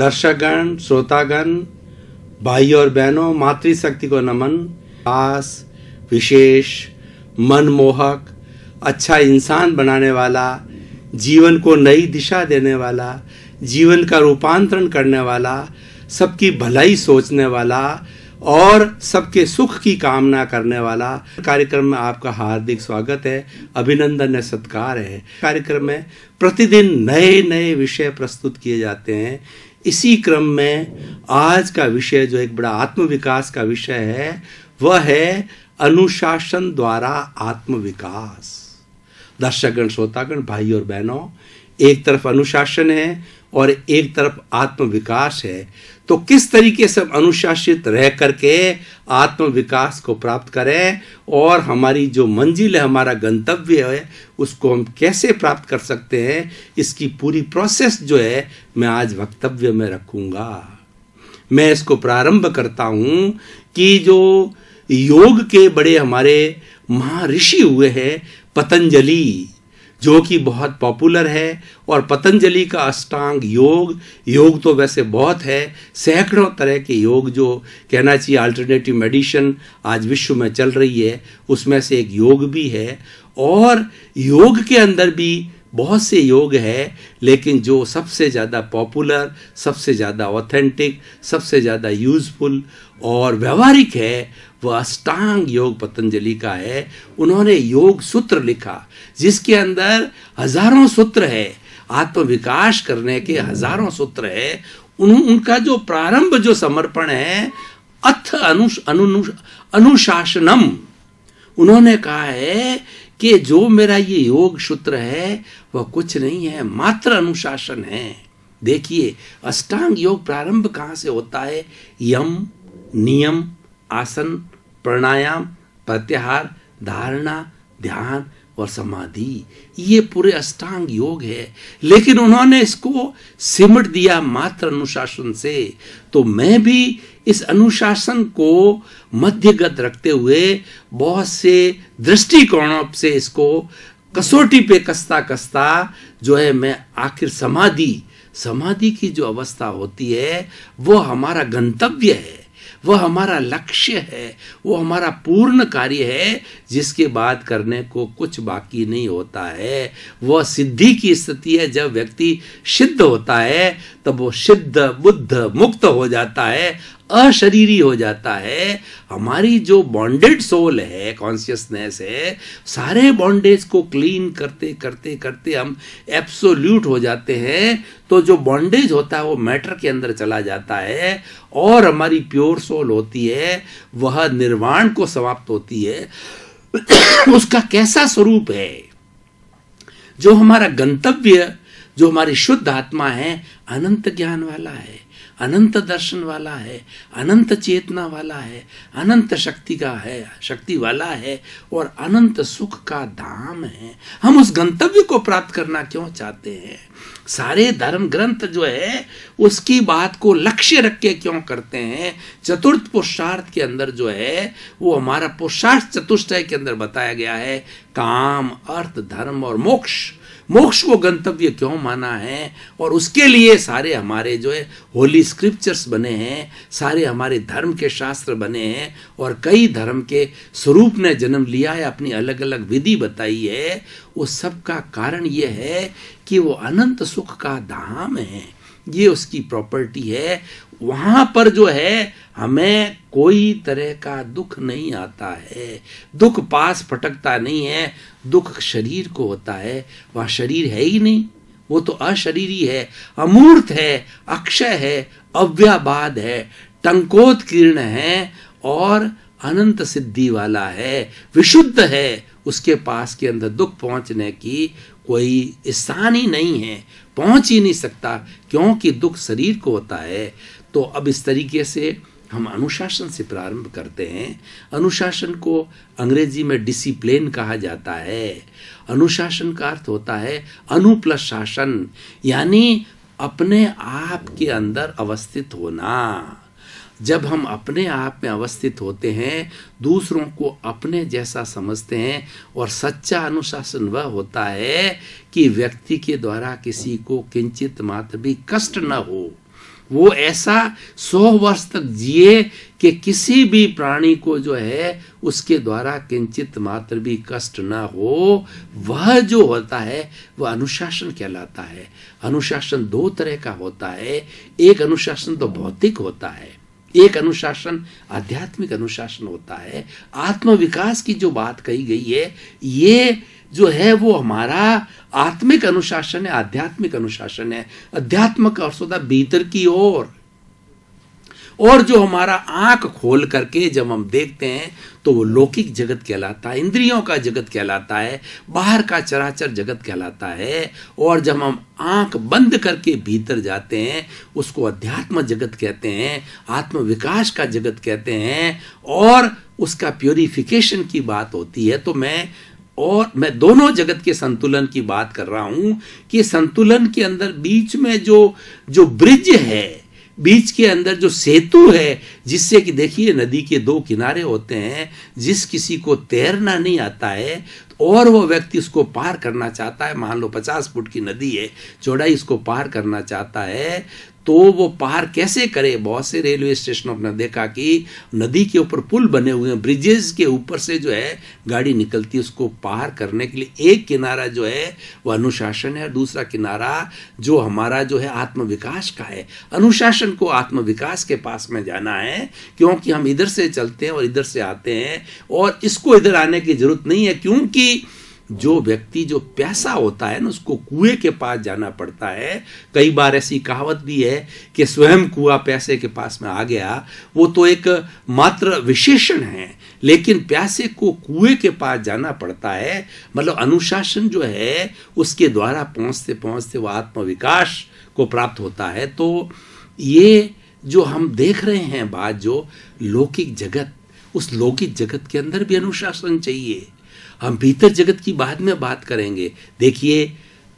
दर्शकगण श्रोतागण भाई और बहनों मातृशक्ति को नमन खास विशेष मनमोहक अच्छा इंसान बनाने वाला जीवन को नई दिशा देने वाला जीवन का रूपांतरण करने वाला सबकी भलाई सोचने वाला और सबके सुख की कामना करने वाला कार्यक्रम में आपका हार्दिक स्वागत है अभिनंदन है सत्कार है कार्यक्रम में प्रतिदिन नए नए विषय प्रस्तुत किए जाते हैं इसी क्रम में आज का विषय जो एक बड़ा आत्मविकास का विषय है वह है अनुशासन द्वारा आत्मविकास दर्शकगण श्रोतागण भाई और बहनों एक तरफ अनुशासन है और एक तरफ आत्म विकास है तो किस तरीके से अनुशासित रह करके आत्म विकास को प्राप्त करें और हमारी जो मंजिल है हमारा गंतव्य है उसको हम कैसे प्राप्त कर सकते हैं इसकी पूरी प्रोसेस जो है मैं आज वक्तव्य में रखूँगा मैं इसको प्रारंभ करता हूँ कि जो योग के बड़े हमारे ऋषि हुए हैं पतंजलि जो कि बहुत पॉपुलर है और पतंजलि का अष्टांग योग योग तो वैसे बहुत है सैकड़ों तरह के योग जो कहना चाहिए अल्टरनेटिव मेडिशन आज विश्व में चल रही है उसमें से एक योग भी है और योग के अंदर भी बहुत से योग है लेकिन जो सबसे ज़्यादा पॉपुलर सबसे ज़्यादा ऑथेंटिक सबसे ज़्यादा यूजफुल और व्यवहारिक है वह अष्टांग योग पतंजलि का है उन्होंने योग सूत्र लिखा जिसके अंदर हजारों सूत्र है आत्मविकास करने के हजारों सूत्र है उन उनका जो प्रारंभ जो समर्पण है अथ अनु अनुशासनम उन्होंने कहा है कि जो मेरा ये योग सूत्र है वह कुछ नहीं है मात्र अनुशासन है देखिए अष्टांग योग प्रारंभ कहाँ से होता है यम नियम आसन प्राणायाम प्रत्याहार धारणा ध्यान और समाधि ये पूरे अष्टांग योग है लेकिन उन्होंने इसको सिमट दिया मात्र अनुशासन से तो मैं भी इस अनुशासन को मध्यगत रखते हुए बहुत से दृष्टिकोणों से इसको कसौटी पे कसता कसता जो है मैं आखिर समाधि समाधि की जो अवस्था होती है वो हमारा गंतव्य है वह हमारा लक्ष्य है वो हमारा पूर्ण कार्य है जिसके बाद करने को कुछ बाकी नहीं होता है वह सिद्धि की स्थिति है जब व्यक्ति सिद्ध होता है तब वो सिद्ध बुद्ध मुक्त हो जाता है अशरीरी हो जाता है हमारी जो बॉन्डेड सोल है कॉन्शियसनेस है सारे बॉन्डेज को क्लीन करते करते करते हम एब्सोल्यूट हो जाते हैं तो जो बॉन्डेज होता है वो मैटर के अंदर चला जाता है और हमारी प्योर सोल होती है वह निर्वाण को समाप्त होती है उसका कैसा स्वरूप है जो हमारा गंतव्य जो हमारी शुद्ध आत्मा है अनंत ज्ञान वाला है अनंत दर्शन वाला है अनंत चेतना वाला है अनंत शक्ति का है शक्ति वाला है और अनंत सुख का धाम है हम उस गंतव्य को प्राप्त करना क्यों चाहते हैं सारे धर्म ग्रंथ जो है उसकी बात को लक्ष्य रख के क्यों करते हैं चतुर्थ पुरुषार्थ के अंदर जो है वो हमारा पुरुषार्थ चतुष्टय के अंदर बताया गया है काम अर्थ धर्म और मोक्ष मोक्ष को गंतव्य क्यों माना है और उसके लिए सारे हमारे जो है होली स्क्रिप्चर्स बने हैं सारे हमारे धर्म के शास्त्र बने हैं और कई धर्म के स्वरूप ने जन्म लिया है अपनी अलग अलग विधि बताई है उस सब का कारण यह है कि वो अनंत सुख का धाम है ये उसकी प्रॉपर्टी है वहां पर जो है हमें कोई तरह का दुख नहीं आता है दुख पास फटकता नहीं है दुख शरीर को होता है वह शरीर है ही नहीं वो तो अशरीरी है अमूर्त है अक्षय है अव्याबाद है टंकोत किरण है और अनंत सिद्धि वाला है विशुद्ध है उसके पास के अंदर दुख पहुंचने की कोई स्थान ही नहीं है पहुंच ही नहीं सकता क्योंकि दुख शरीर को होता है तो अब इस तरीके से हम अनुशासन से प्रारंभ करते हैं अनुशासन को अंग्रेजी में डिसिप्लिन कहा जाता है अनुशासन का अर्थ होता है अनु प्लस शासन यानी अपने आप के अंदर अवस्थित होना जब हम अपने आप में अवस्थित होते हैं दूसरों को अपने जैसा समझते हैं और सच्चा अनुशासन वह होता है कि व्यक्ति के द्वारा किसी को किंचित मात्र भी कष्ट न हो वो ऐसा सौ वर्ष तक जिए कि किसी भी प्राणी को जो है उसके द्वारा किंचित मात्र भी कष्ट ना हो वह जो होता है वह अनुशासन कहलाता है अनुशासन दो तरह का होता है एक अनुशासन तो भौतिक होता है एक अनुशासन आध्यात्मिक अनुशासन होता है आत्मविकास की जो बात कही गई है ये जो है वो हमारा आत्मिक अनुशासन है आध्यात्मिक अनुशासन है अध्यात्म का भीतर की ओर और जो हमारा आंख खोल करके जब हम देखते हैं तो वो लौकिक जगत कहलाता है इंद्रियों का जगत कहलाता है बाहर का चराचर जगत कहलाता है और जब हम आंख बंद करके भीतर जाते हैं उसको अध्यात्म जगत कहते हैं आत्म विकास का जगत कहते हैं और उसका प्योरिफिकेशन की बात होती है तो मैं और मैं दोनों जगत के संतुलन की बात कर रहा हूं कि संतुलन के अंदर बीच में जो जो ब्रिज है बीच के अंदर जो सेतु है जिससे कि देखिए नदी के दो किनारे होते हैं जिस किसी को तैरना नहीं आता है और वो व्यक्ति उसको पार करना चाहता है मान लो पचास फुट की नदी है चौड़ाई इसको पार करना चाहता है तो वो पार कैसे करे बहुत से रेलवे स्टेशनों पर देखा कि नदी के ऊपर पुल बने हुए हैं ब्रिजेज के ऊपर से जो है गाड़ी निकलती है उसको पार करने के लिए एक किनारा जो है वह अनुशासन है दूसरा किनारा जो हमारा जो है आत्मविकास का है अनुशासन को आत्मविकास के पास में जाना है क्योंकि हम इधर से चलते हैं और इधर से आते हैं और इसको इधर आने की जरूरत नहीं है क्योंकि जो व्यक्ति जो पैसा होता है ना उसको कुएं के पास जाना पड़ता है कई बार ऐसी कहावत भी है कि स्वयं कुआ पैसे के पास में आ गया वो तो एक मात्र विशेषण है लेकिन प्यासे को कुएं के पास जाना पड़ता है मतलब अनुशासन जो है उसके द्वारा पहुंचते पहुंचते वो आत्मविकास को प्राप्त होता है तो ये जो हम देख रहे हैं बात जो लौकिक जगत उस लौकिक जगत के अंदर भी अनुशासन चाहिए हम भीतर जगत की बाद में बात करेंगे देखिए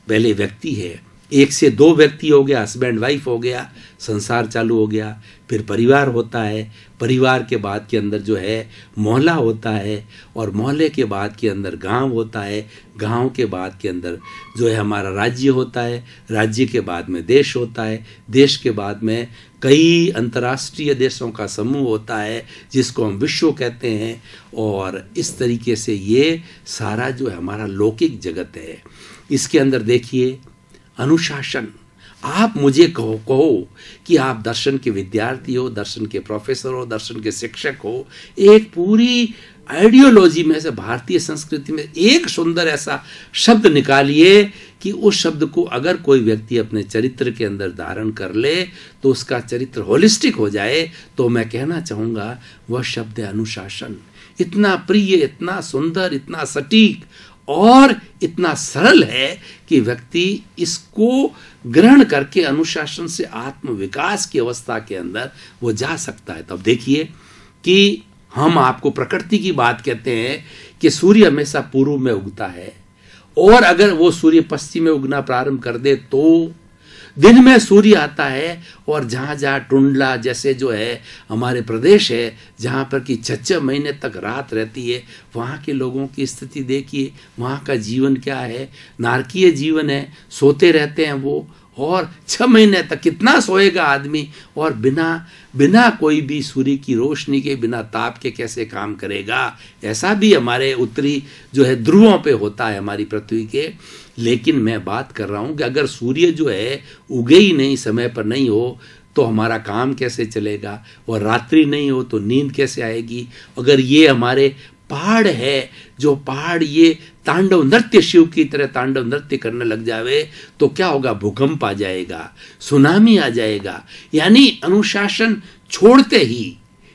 पहले व्यक्ति है एक से दो व्यक्ति हो गया हस्बैंड वाइफ हो गया संसार चालू हो गया फिर परिवार होता है परिवार के बाद के अंदर जो है मोहल्ला होता है और मोहल्ले के बाद के अंदर गांव होता है गांव के बाद के अंदर जो है हमारा राज्य होता है राज्य के बाद में देश होता है देश के बाद में कई अंतर्राष्ट्रीय देशों का समूह होता है जिसको हम विश्व कहते हैं और इस तरीके से ये सारा जो है हमारा लौकिक जगत है इसके अंदर देखिए अनुशासन आप मुझे कहो कहो कि आप दर्शन के विद्यार्थी हो दर्शन के प्रोफेसर हो दर्शन के शिक्षक हो एक पूरी आइडियोलॉजी में से भारतीय संस्कृति में एक सुंदर ऐसा शब्द निकालिए कि उस शब्द को अगर कोई व्यक्ति अपने चरित्र के अंदर धारण कर ले तो उसका चरित्र होलिस्टिक हो जाए तो मैं कहना चाहूँगा वह शब्द है अनुशासन इतना प्रिय इतना सुंदर इतना सटीक और इतना सरल है कि व्यक्ति इसको ग्रहण करके अनुशासन से आत्मविकास की अवस्था के अंदर वो जा सकता है तब तो देखिए कि हम आपको प्रकृति की बात कहते हैं कि सूर्य हमेशा पूर्व में उगता है और अगर वो सूर्य पश्चिम में उगना प्रारंभ कर दे तो दिन में सूर्य आता है और जहाँ जहाँ टुंडला जैसे जो है हमारे प्रदेश है जहाँ पर कि छ महीने तक रात रहती है वहाँ के लोगों की स्थिति देखिए वहाँ का जीवन क्या है नारकीय जीवन है सोते रहते हैं वो और छः महीने तक कितना सोएगा आदमी और बिना बिना कोई भी सूर्य की रोशनी के बिना ताप के कैसे काम करेगा ऐसा भी हमारे उत्तरी जो है ध्रुवों पे होता है हमारी पृथ्वी के लेकिन मैं बात कर रहा हूँ कि अगर सूर्य जो है उगे ही नहीं समय पर नहीं हो तो हमारा काम कैसे चलेगा और रात्रि नहीं हो तो नींद कैसे आएगी अगर ये हमारे पहाड़ है जो पहाड़ ये तांडव नृत्य शिव की तरह तांडव नृत्य करने लग जावे तो क्या होगा भूकंप आ जाएगा सुनामी आ जाएगा यानी अनुशासन छोड़ते ही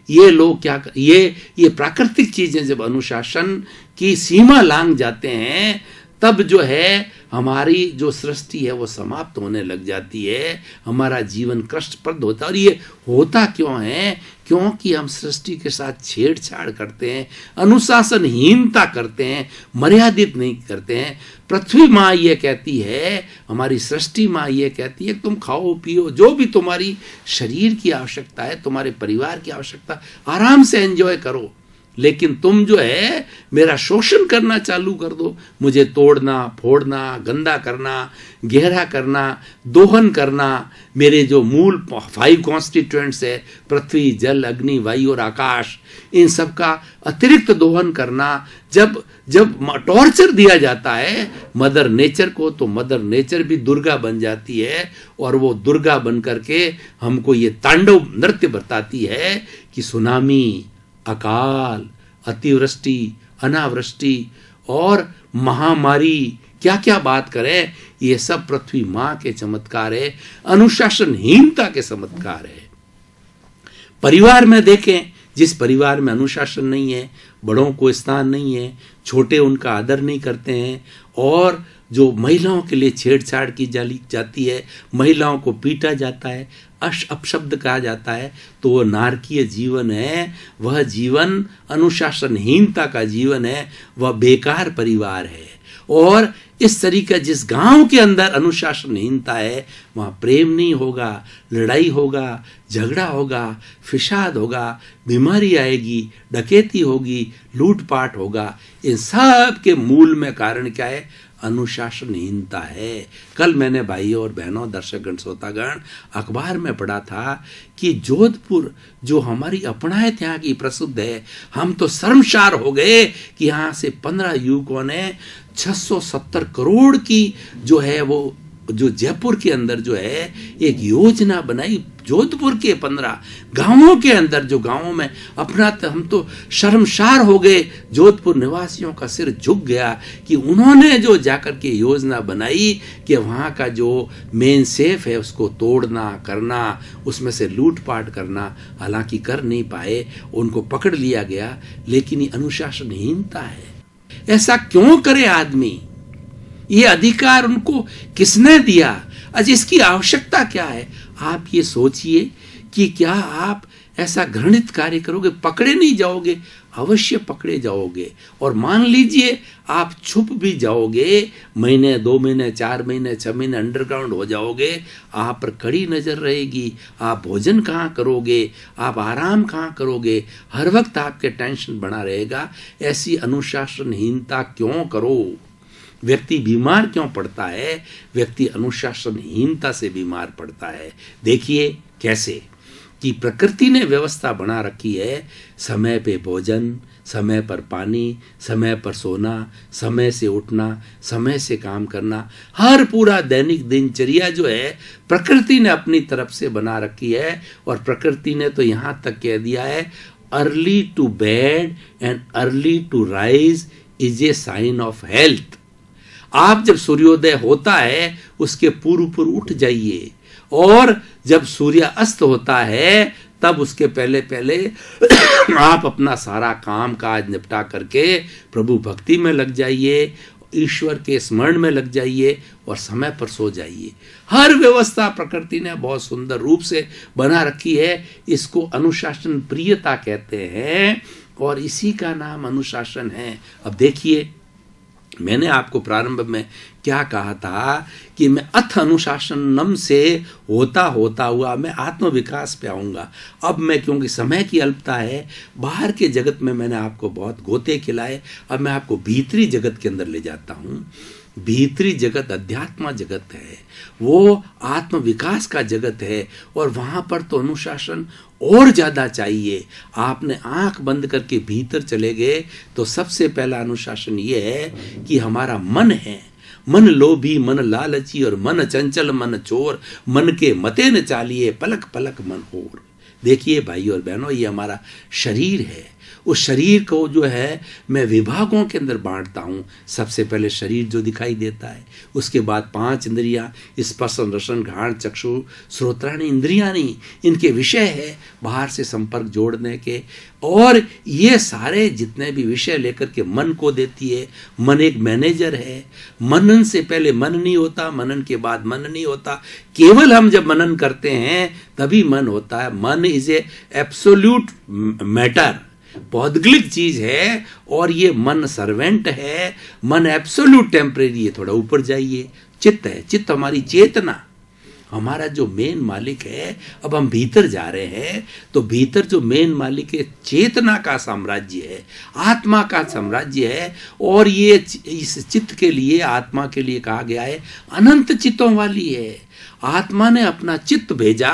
ये लोग क्या कर, ये ये प्राकृतिक चीजें जब अनुशासन की सीमा लांग जाते हैं तब जो है हमारी जो सृष्टि है वो समाप्त होने लग जाती है हमारा जीवन कष्टप्रद होता है और ये होता क्यों है क्योंकि हम सृष्टि के साथ छेड़छाड़ करते हैं अनुशासनहीनता करते हैं मर्यादित नहीं करते हैं पृथ्वी माँ ये कहती है हमारी सृष्टि माँ ये कहती है तुम खाओ पियो जो भी तुम्हारी शरीर की आवश्यकता है तुम्हारे परिवार की आवश्यकता आराम से एंजॉय करो लेकिन तुम जो है मेरा शोषण करना चालू कर दो मुझे तोड़ना फोड़ना गंदा करना गहरा करना दोहन करना मेरे जो मूल फाइव कॉन्स्टिट्यूएंट्स है पृथ्वी जल अग्नि वायु और आकाश इन सब का अतिरिक्त दोहन करना जब जब टॉर्चर दिया जाता है मदर नेचर को तो मदर नेचर भी दुर्गा बन जाती है और वो दुर्गा बन करके हमको ये तांडव नृत्य बताती है कि सुनामी अकाल अतिवृष्टि अनावृष्टि और महामारी क्या क्या बात करें ये सब पृथ्वी माँ के चमत्कार है अनुशासनहीनता के चमत्कार है परिवार में देखें जिस परिवार में अनुशासन नहीं है बड़ों को स्थान नहीं है छोटे उनका आदर नहीं करते हैं और जो महिलाओं के लिए छेड़छाड़ की जाली जाती है महिलाओं को पीटा जाता है अश अपशब्द कहा जाता है तो वह नारकीय जीवन है वह जीवन अनुशासनहीनता का जीवन है वह बेकार परिवार है और इस तरीके जिस गांव के अंदर अनुशासनहीनता है वहाँ प्रेम नहीं होगा लड़ाई होगा झगड़ा होगा फिसाद होगा बीमारी आएगी डकैती होगी लूटपाट होगा इन सब के मूल में कारण क्या है अनुशासनहीनता है कल मैंने भाइयों और बहनों दर्शकगण श्रोतागण अखबार में पढ़ा था कि जोधपुर जो हमारी अपनायत यहाँ की प्रसिद्ध है हम तो शर्मशार हो गए कि यहाँ से पंद्रह युवकों ने 670 करोड़ की जो है वो जो जयपुर के अंदर जो है एक योजना बनाई जोधपुर के पंद्रह गांवों के अंदर जो गांवों में अपना तो हम तो शर्मशार हो गए जोधपुर निवासियों का सिर झुक गया कि उन्होंने जो जाकर के योजना बनाई कि वहां का जो मेन सेफ है उसको तोड़ना करना उसमें से लूटपाट करना हालांकि कर नहीं पाए उनको पकड़ लिया गया लेकिन ये अनुशासनहीनता है ऐसा क्यों करे आदमी ये अधिकार उनको किसने दिया अच्छा इसकी आवश्यकता क्या है आप ये सोचिए कि क्या आप ऐसा घृणित कार्य करोगे पकड़े नहीं जाओगे अवश्य पकड़े जाओगे और मान लीजिए आप छुप भी जाओगे महीने दो महीने चार महीने छः महीने अंडरग्राउंड हो जाओगे आप पर कड़ी नज़र रहेगी आप भोजन कहाँ करोगे आप आराम कहाँ करोगे हर वक्त आपके टेंशन बना रहेगा ऐसी अनुशासनहीनता क्यों करो व्यक्ति बीमार क्यों पड़ता है व्यक्ति अनुशासनहीनता से बीमार पड़ता है देखिए कैसे कि प्रकृति ने व्यवस्था बना रखी है समय पे भोजन समय पर पानी समय पर सोना समय से उठना समय से काम करना हर पूरा दैनिक दिनचर्या जो है प्रकृति ने अपनी तरफ से बना रखी है और प्रकृति ने तो यहाँ तक कह दिया है early to bed and early to rise is a sign of health आप जब सूर्योदय होता है उसके पूर्व पूर्व उठ जाइए और जब सूर्य अस्त होता है तब उसके पहले पहले आप अपना सारा काम काज निपटा करके प्रभु भक्ति में लग जाइए ईश्वर के स्मरण में लग जाइए और समय पर सो जाइए हर व्यवस्था प्रकृति ने बहुत सुंदर रूप से बना रखी है इसको अनुशासन प्रियता कहते हैं और इसी का नाम अनुशासन है अब देखिए मैंने आपको प्रारंभ में क्या कहा था कि मैं अथ अनुशासन नम से होता होता हुआ मैं आत्म विकास पे आऊँगा अब मैं क्योंकि समय की अल्पता है बाहर के जगत में मैंने आपको बहुत गोते खिलाए अब मैं आपको भीतरी जगत के अंदर ले जाता हूँ भीतरी जगत अध्यात्म जगत है वो आत्म विकास का जगत है और वहाँ पर तो अनुशासन और ज़्यादा चाहिए आपने आंख बंद करके भीतर चले गए तो सबसे पहला अनुशासन ये है कि हमारा मन है मन लोभी मन लालची और मन चंचल मन चोर मन के मते न चालिए पलक पलक मन और देखिए भाई और बहनों ये हमारा शरीर है उस शरीर को जो है मैं विभागों के अंदर बांटता हूँ सबसे पहले शरीर जो दिखाई देता है उसके बाद पांच इंद्रियाँ स्पर्श रसन घाण चक्षु श्रोत्राणी इंद्रियाँ नहीं इनके विषय है बाहर से संपर्क जोड़ने के और ये सारे जितने भी विषय लेकर के मन को देती है मन एक मैनेजर है मनन से पहले मन नहीं होता मनन के बाद मन नहीं होता केवल हम जब मनन करते हैं तभी मन होता है मन माने इसे एब्सोल्यूट मैटर पौदगलिक चीज है और ये मन सर्वेंट है मन एब्सोल्यूट टेम्परेरी है थोड़ा ऊपर जाइए चित्त है चित्त हमारी चेतना हमारा जो मेन मालिक है अब हम भीतर जा रहे हैं तो भीतर जो मेन मालिक है चेतना का साम्राज्य है आत्मा का साम्राज्य है और ये इस चित्त के लिए आत्मा के लिए कहा गया है अनंत चित्तों वाली है आत्मा ने अपना चित्त भेजा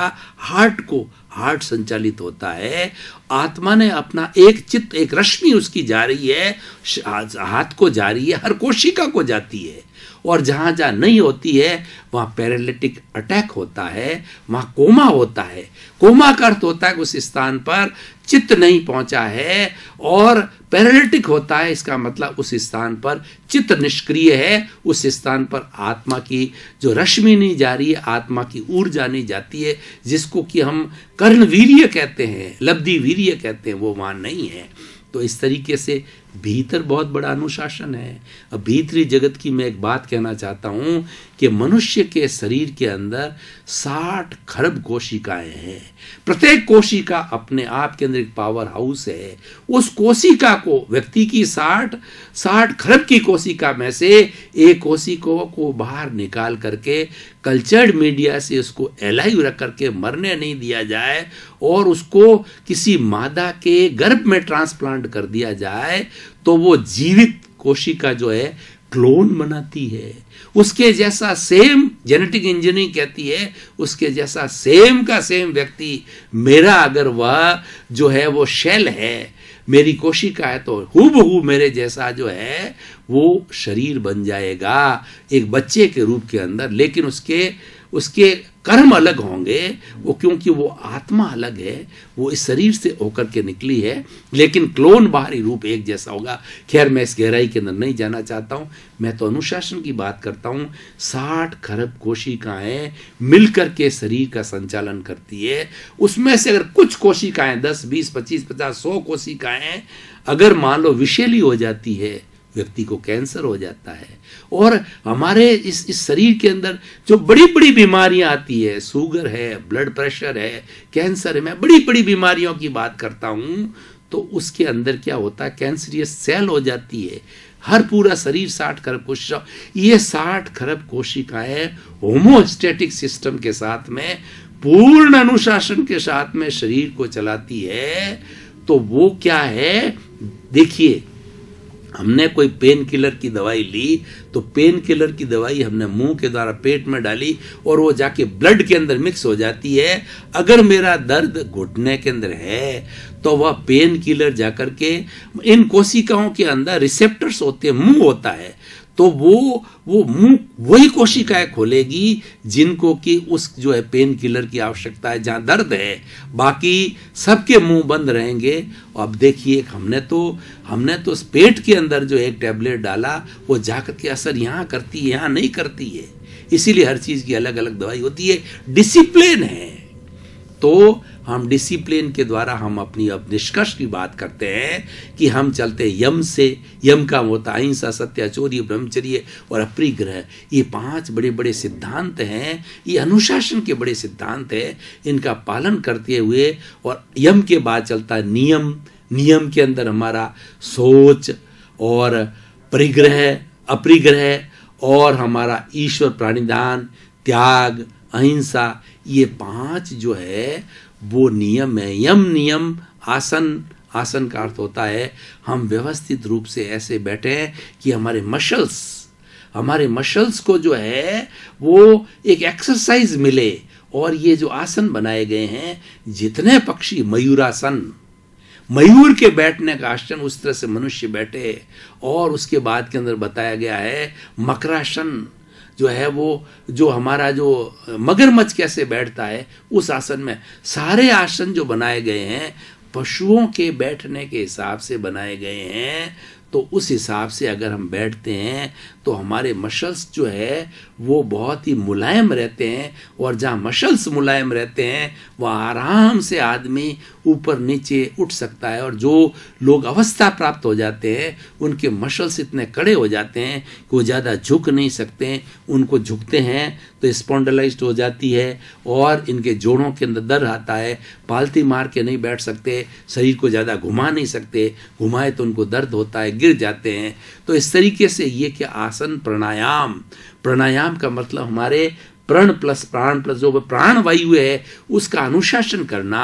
हार्ट को हार्ट संचालित होता है आत्मा ने अपना एक चित्त एक रश्मि उसकी जा रही है हाथ को जा रही है हर कोशिका को जाती है और जहाँ जहाँ नहीं होती है वहाँ पैरालिटिक अटैक होता है वहाँ कोमा होता है कोमा का अर्थ होता है उस स्थान पर चित्त नहीं पहुंचा है और पैरालिटिक होता है इसका मतलब उस स्थान पर चित्त निष्क्रिय है उस स्थान पर आत्मा की जो रश्मि नहीं जा रही है आत्मा की ऊर्जा नहीं जाती है जिसको कि हम कर्णवीर्य कहते हैं वीर्य कहते हैं वो वहाँ नहीं है तो इस तरीके से भीतर बहुत बड़ा अनुशासन है अब भीतरी जगत की मैं एक बात कहना चाहता हूं कि मनुष्य के शरीर के अंदर साठ खरब कोशिकाएं हैं प्रत्येक कोशिका अपने आप के अंदर एक पावर हाउस है उस कोशिका को व्यक्ति की साठ साठ खरब की कोशिका में से एक कोशिका को बाहर निकाल करके कल्चर्ड मीडिया से उसको एलाइव रख करके मरने नहीं दिया जाए और उसको किसी मादा के गर्भ में ट्रांसप्लांट कर दिया जाए तो वो जीवित कोशिका जो है क्लोन बनाती है उसके जैसा सेम जेनेटिक इंजीनियरिंग कहती है उसके जैसा सेम का सेम व्यक्ति मेरा अगर वह जो है वो शेल है मेरी कोशिका है तो हु मेरे जैसा जो है वो शरीर बन जाएगा एक बच्चे के रूप के अंदर लेकिन उसके उसके कर्म अलग होंगे वो क्योंकि वो आत्मा अलग है वो इस शरीर से होकर के निकली है लेकिन क्लोन बाहरी रूप एक जैसा होगा खैर मैं इस गहराई के अंदर नहीं जाना चाहता हूँ मैं तो अनुशासन की बात करता हूँ साठ खरब कोशिकाएं मिलकर के शरीर का संचालन करती है उसमें से अगर कुछ कोशिकाएं दस बीस पच्चीस पचास सौ कोशिकाएं अगर मान लो विषैली हो जाती है व्यक्ति को कैंसर हो जाता है और हमारे इस इस शरीर के अंदर जो बड़ी बड़ी बीमारियां आती है शुगर है ब्लड प्रेशर है कैंसर है मैं बड़ी बड़ी बीमारियों की बात करता हूँ तो उसके अंदर क्या होता है कैंसरियस सेल हो जाती है हर पूरा शरीर साठ खरब कोशिका ये साठ खरब कोशिकाएं होमोस्टेटिक सिस्टम के साथ में पूर्ण अनुशासन के साथ में शरीर को चलाती है तो वो क्या है देखिए हमने कोई पेन किलर की दवाई ली तो पेन किलर की दवाई हमने मुंह के द्वारा पेट में डाली और वो जाके ब्लड के अंदर मिक्स हो जाती है अगर मेरा दर्द घुटने के अंदर है तो वह पेन किलर जाकर के इन कोशिकाओं के अंदर रिसेप्टर्स होते हैं मुंह होता है तो वो वो मुंह वही कोशिकाएं खोलेगी जिनको कि उस जो है पेन किलर की आवश्यकता है जहाँ दर्द है बाकी सबके मुंह बंद रहेंगे अब देखिए हमने तो हमने तो पेट के अंदर जो एक टैबलेट डाला वो जाकर के असर यहाँ करती है यहाँ नहीं करती है इसीलिए हर चीज़ की अलग अलग दवाई होती है डिसिप्लिन है तो हम डिसिप्लिन के द्वारा हम अपनी अब निष्कर्ष की बात करते हैं कि हम चलते यम से यम का होता अहिंसा चोरी ब्रह्मचर्य और अप्रिग्रह ये पांच बड़े बड़े सिद्धांत हैं ये अनुशासन के बड़े सिद्धांत हैं इनका पालन करते हुए और यम के बाद चलता नियम नियम के अंदर हमारा सोच और परिग्रह अप्रिग्रह और हमारा ईश्वर प्राणिदान त्याग अहिंसा ये पांच जो है वो नियम है यम नियम आसन आसन का अर्थ होता है हम व्यवस्थित रूप से ऐसे बैठे हैं कि हमारे मशल्स हमारे मशल्स को जो है वो एक एक्सरसाइज मिले और ये जो आसन बनाए गए हैं जितने पक्षी मयूरासन मयूर के बैठने का आसन उस तरह से मनुष्य बैठे और उसके बाद के अंदर बताया गया है मकरासन जो है वो जो हमारा जो मगरमच्छ कैसे बैठता है उस आसन में सारे आसन जो बनाए गए हैं पशुओं के बैठने के हिसाब से बनाए गए हैं तो उस हिसाब से अगर हम बैठते हैं तो हमारे मसल्स जो है वो बहुत ही मुलायम रहते हैं और जहाँ मसल्स मुलायम रहते हैं वह आराम से आदमी ऊपर नीचे उठ सकता है और जो लोग अवस्था प्राप्त हो जाते हैं उनके मसल्स इतने कड़े हो जाते हैं कि वो ज़्यादा झुक नहीं सकते उनको झुकते हैं तो स्पॉन्डलाइज हो जाती है और इनके जोड़ों के अंदर दर्द आता है पालती मार के नहीं बैठ सकते शरीर को ज़्यादा घुमा नहीं सकते घुमाए तो उनको दर्द होता है गिर जाते हैं तो इस तरीके से ये क्या आसन प्राणायाम प्राणायाम का मतलब हमारे प्रण प्लस प्राण प्लस जो प्राण वायु है उसका अनुशासन करना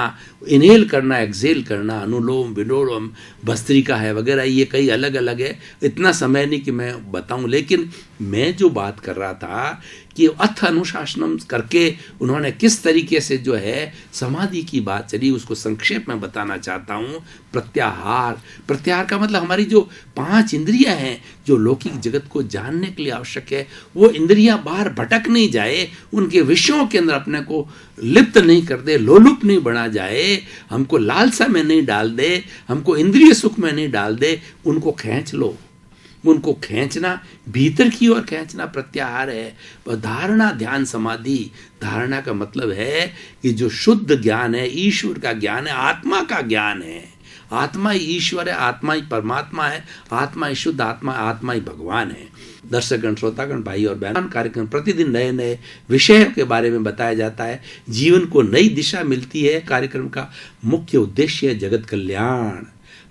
इनहेल करना एक्सेल करना अनुलोम विलोम भस्त्रिका है वगैरह ये कई अलग अलग है इतना समय नहीं कि मैं बताऊं लेकिन मैं जो बात कर रहा था कि अथ अनुशासनम करके उन्होंने किस तरीके से जो है समाधि की बात चली उसको संक्षेप में बताना चाहता हूँ प्रत्याहार प्रत्याहार का मतलब हमारी जो पांच इंद्रियां हैं जो लौकिक जगत को जानने के लिए आवश्यक है वो इंद्रियां बाहर भटक नहीं जाए उनके विषयों के अंदर अपने को लिप्त नहीं कर दे लोलुप नहीं बना जाए हमको लालसा में नहीं डाल दे हमको इंद्रिय सुख में नहीं डाल दे उनको खींच लो उनको खींचना भीतर की ओर खींचना प्रत्याहार है वह धारणा ध्यान समाधि धारणा का मतलब है कि जो शुद्ध ज्ञान है ईश्वर का ज्ञान है आत्मा का ज्ञान है आत्मा ही ईश्वर है आत्मा ही परमात्मा है आत्मा ही शुद्ध आत्मा आत्मा ही भगवान है दर्शकगण श्रोतागण भाई और बहन कार्यक्रम प्रतिदिन नए नए विषय के बारे में बताया जाता है जीवन को नई दिशा मिलती है कार्यक्रम का मुख्य उद्देश्य है जगत कल्याण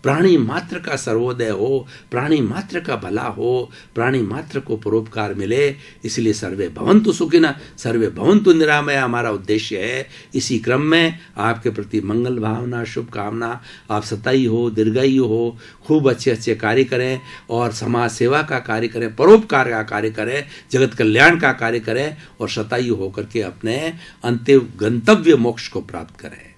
प्राणी मात्र का सर्वोदय हो प्राणी मात्र का भला हो प्राणी मात्र को परोपकार मिले इसलिए सर्वे भवंतु सुखिन सर्वे भवंतु निरामय हमारा उद्देश्य है इसी क्रम में आपके प्रति मंगल भावना शुभकामना आप सताई हो दीर्घायु हो खूब अच्छे अच्छे कार्य करें और समाज सेवा का कार्य करें परोपकार का कार्य करें जगत कल्याण का कार्य करें और सतायु होकर के अपने अंतिम गंतव्य मोक्ष को प्राप्त करें